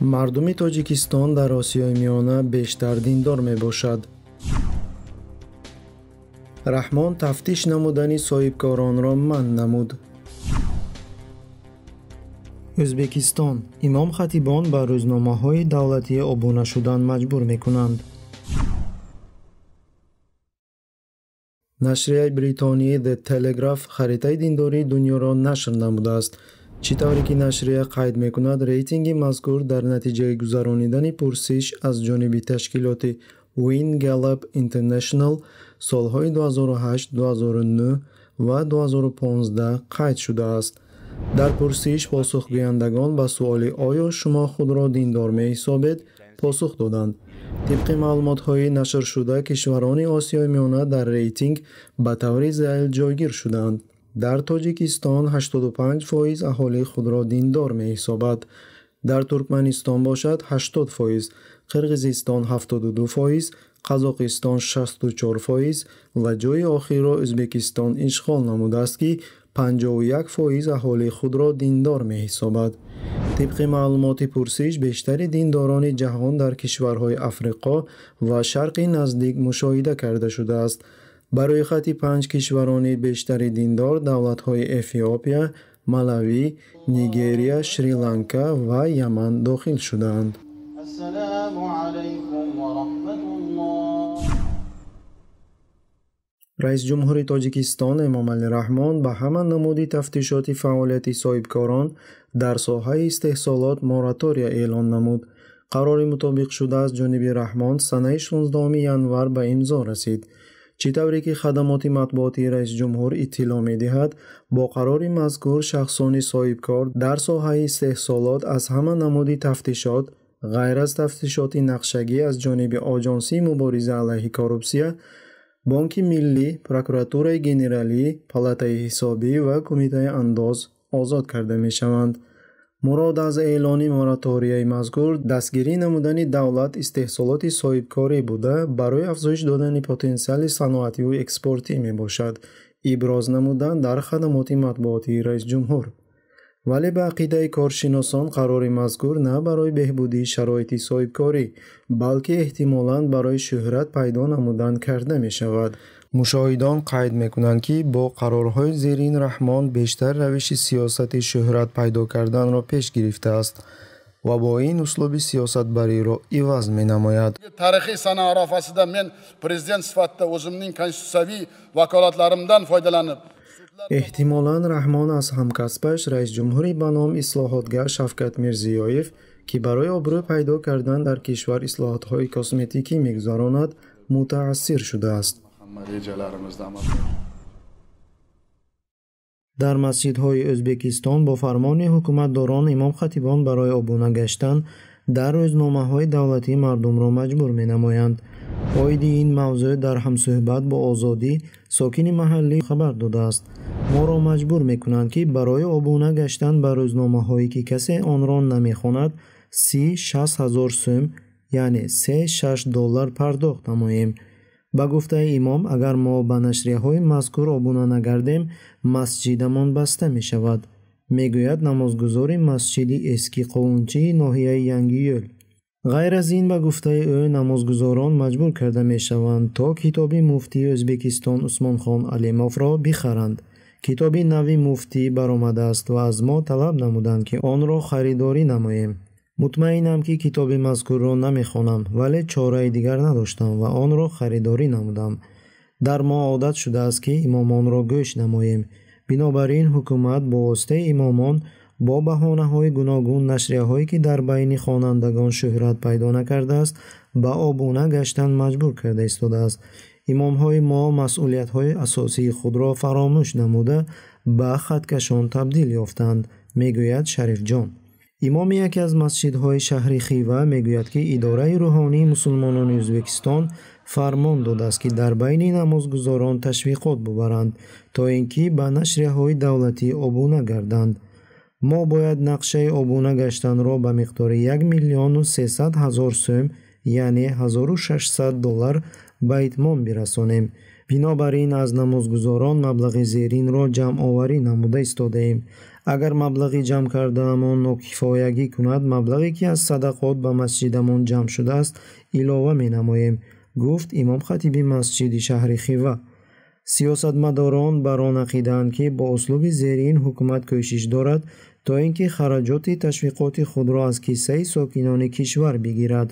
мардуми тоҷикистон дар осиёи миёна бештар диндор мебошад раҳмон тафтиш намудани соҳибкоронро манъ намуд ӯзбекистон имом хатибон ба рӯзномаҳои давлатӣ обуна шудан маҷбур мекунанд нашрияи бритонияи де телеграф харитаи диндории дуньёро нашр намудааст чӣ тавре ки нашрия қайд мекунад рейтинги мазкур дар натиҷаи гузаронидани пурсиш аз ҷониби ташкилоти win galup international солҳои 208 209 ва 2015 қайд шудааст дар пурсиш посухгӯяндагон ба суоли оё шумо худро диндор меҳисобед посух доданд тибқи маълумотҳои нашршуда кишварони осиёи миёна дар рейтинг ба таври заил ҷойгир шудаанд дар тоҷикистон 85 фоиз аҳолии худро диндор меҳисобад дар туркманистон бошад 80 фоиз қирғизистон 72 фоиз қазоқистон 64 фоиз ва ҷои охирро ӯзбекистон ишғол намудааст ки 51 фоиз аҳолии худро диндор меҳисобад тибқи маълумоти пурсиш бештари диндорони ҷаҳон дар кишварҳои африқо ва шарқи наздик мушоҳида карда шудааст барои хати панҷ кишварони бештари диндор давлатҳои эфиопия малавӣ нигерия шри-ланка ва яман дохил шуданд раис ҷумҳури тоҷикистон эмомалӣ раҳмон ба ҳама намуди тафтишоти фаъолияти соҳибкорон дар соҳаи истеҳсолот моратория эълон намуд қарори мутобиқшуда аз ҷониби раҳмон санаи 16 январ ба имзо расид чӣ тавре ки хадамоти матбуоти раис ҷумҳур иттилоъ медиҳад бо қарори мазкур шахсони соҳибкор дар соҳаи истеҳсолот аз ҳама намуди тафтишот ғайр аз тафтишоти нақшагӣ аз ҷониби оҷонсии мубориза алайҳи коррупсия бонки миллӣ прокуратураи генералӣ палатаи ҳисобӣ ва кумитаи андоз озод карда мешаванд мурод аз эълони моратория мазкур дастгирӣ намудани давлат истеҳсолоти соҳибкорӣ буда барои афзоиш додани потенсиали саноативу экспортӣ мебошад иброз намудан дар хадамоти матбуотии раисҷумҳур вале ба ақидаи коршиносон қарори мазкур на барои беҳбудии шароити соҳибкорӣ балки эҳтимолан барои шӯҳрат пайдо намудан карда мешавад мушоҳидон қайд мекунанд ки бо қарорҳои зерин раҳмон бештар равиши сиёсати шӯҳрат пайдо карданро пеш гирифтааст ва бо ин услуби сиёсатбариро иваз менамояд таърихи сана арафасида мен президент сифатида ӯзимнинг конститутсиявӣ ваколатларимдан фойдаланиб эҳтимолан раҳмон аз ҳамкасбаш раисҷумҳурӣ ба ном ислоҳотгар шавкат мирзиёев ки барои обрӯ пайдо кардан дар кишвар ислоҳотҳои косметикӣ мегузаронад мутаассир шудааст дар масҷидҳои ӯзбекистон бо фармони ҳукуматдорон имомхатибон барои обуна гаштан дар рӯзномаҳои давлатӣ мардумро маҷбур менамоянд оиди ин мавзӯъ дар ҳамсӯҳбат бо озодӣ сокини маҳаллӣ хабар додааст моро маҷбур мекунанд ки барои обуна гаштан ба рӯзномаҳое ки касе онро намехонад с 6 ҳазор сӯм яъне с 6 доллар пардохт намоем ба гуфтаи имом агар мо ба нашрияҳои мазкур обуна нагардем масҷидамон баста мешавад мегӯяд намозгузори масҷиди эски қовунчии ноҳияи янги ёл ғайр аз ин ба гуфтаи ӯ намозгузорон маҷбур карда мешаванд то китоби муфтии ӯзбекистон усмонхон алимовро бихаранд китоби нави муфтӣ баромадааст ва аз мо талаб намуданд ки онро харидорӣ намоем мутмаинам ки китоби мазкурро намехонам вале чораи дигар надоштам ва онро харидорӣ намудам дар мо одат шудааст ки имомонро гӯш намоем бинобар ин ҳукумат бо воситаи имомон бо баҳонаҳои гуногун нашрияҳое ки дар байни хонандагон шӯҳрат пайдо накардааст ба обуна гаштан маҷбур карда истодааст имомҳои мо масъулиятҳои асосии худро фаромӯш намуда ба хаткашон табдил ёфтанд мегӯяд шарифҷон имоми яке аз масҷидҳои шаҳри хива мегӯяд ки идораи рӯҳонии мусулмонони ӯзбекистон фармон додааст ки дар байни намозгузорон ташвиқот бубаранд то ин ки ба нашрияҳои давлатӣ обуна гарданд мо бояд нақшаи обуна гаштанро ба миқдори 1 миллиону 300 ҳазор сӯм яъне 1600 доллар ба итмом бирасонем бинобар ин аз намозгузорон маблағи зеринро ҷамъоварӣ намуда истодаем агар маблағи ҷамъ кардаамон нокифоягӣ кунад маблағе ки аз садақот ба масҷидамон ҷамъ шудааст илова менамоем гуфт имомхатиби масҷиди шаҳри хива сиёсатмадорон бар он ақидаанд ки бо услуби зерин ҳукумат кӯшиш дорад то ин ки хараҷоти ташвиқоти худро аз киссаи сокинони кишвар бигирад